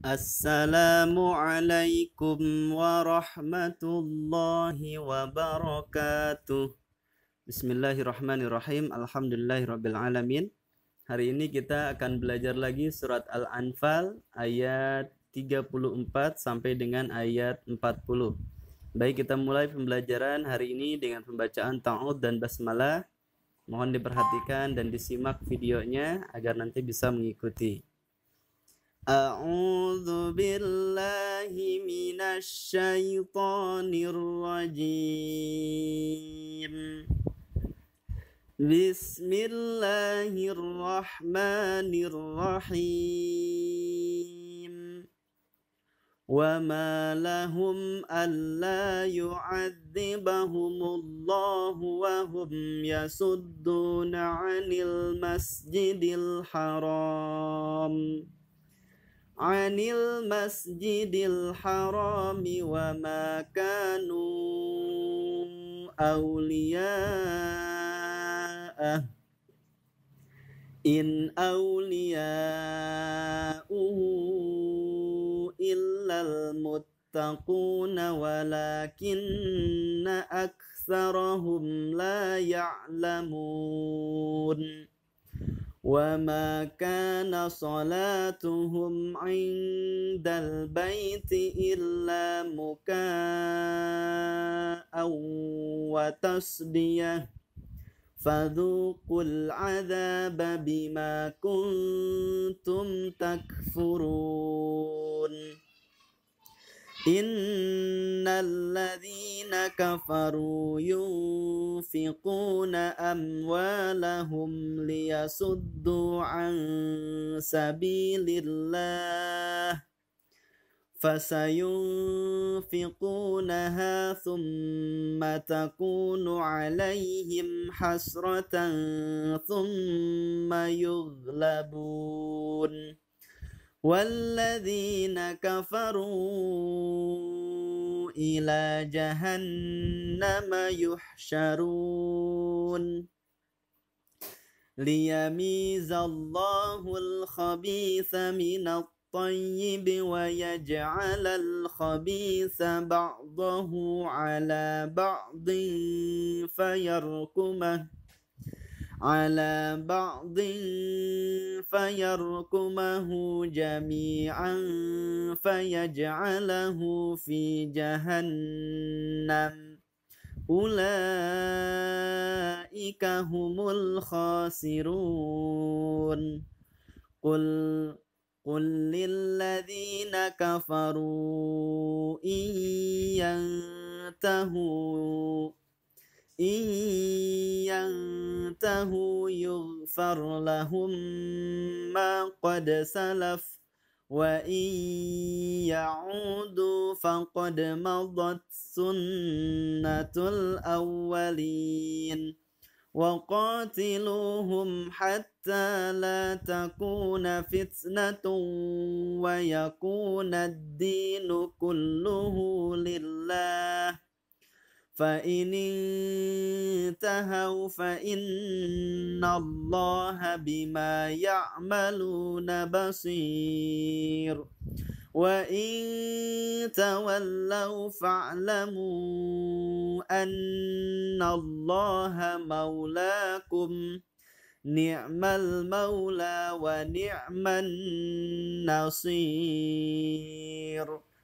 Assalamualaikum warahmatullahi wabarakatuh. Bismillahirrahmanirrahim. Alhamdulillahirabbil alamin. Hari ini kita akan belajar lagi surat Al-Anfal ayat 34 sampai dengan ayat 40. Baik, kita mulai pembelajaran hari ini dengan pembacaan ta'ud dan basmalah. Mohon diperhatikan dan disimak videonya agar nanti bisa mengikuti. أعوذ بالله من الشيطان الرجيم بسم الله الرحمن الرحيم وما لهم ألا يعذبهم الله وهم يصدون عن المسجد الحرام عن المسجد الحرام وما كانوا أولياء إن أولياءه إلا المتقون ولكن أكثرهم لا يعلمون وما كان صلاتهم عند البيت إلا مكاء وتسبيه فذوقوا العذاب بما كنتم تكفرون إن الذين كفروا ينفقون أموالهم ليصدوا عن سبيل الله فسينفقونها ثم تكون عليهم حسرة ثم يغلبون والذين كفروا إلى جهنم يحشرون ليميز الله الخبيث من الطيب ويجعل الخبيث بعضه على بعض فيركمه على بعض فيركمه جميعا فيجعله في جهنم أولئك هم الخاسرون قل قل للذين كفروا إن ينتهوا إن ينتهوا يغفر لهم ما قد سلف وإن يعودوا فقد مضت سنة الأولين وقاتلوهم حتى لا تكون فتنة ويكون الدين كله لله فإن انتهوا فإن الله بما يعملون بصير وإن تولوا فاعلموا أن الله مولاكم نعم المولى ونعم النصير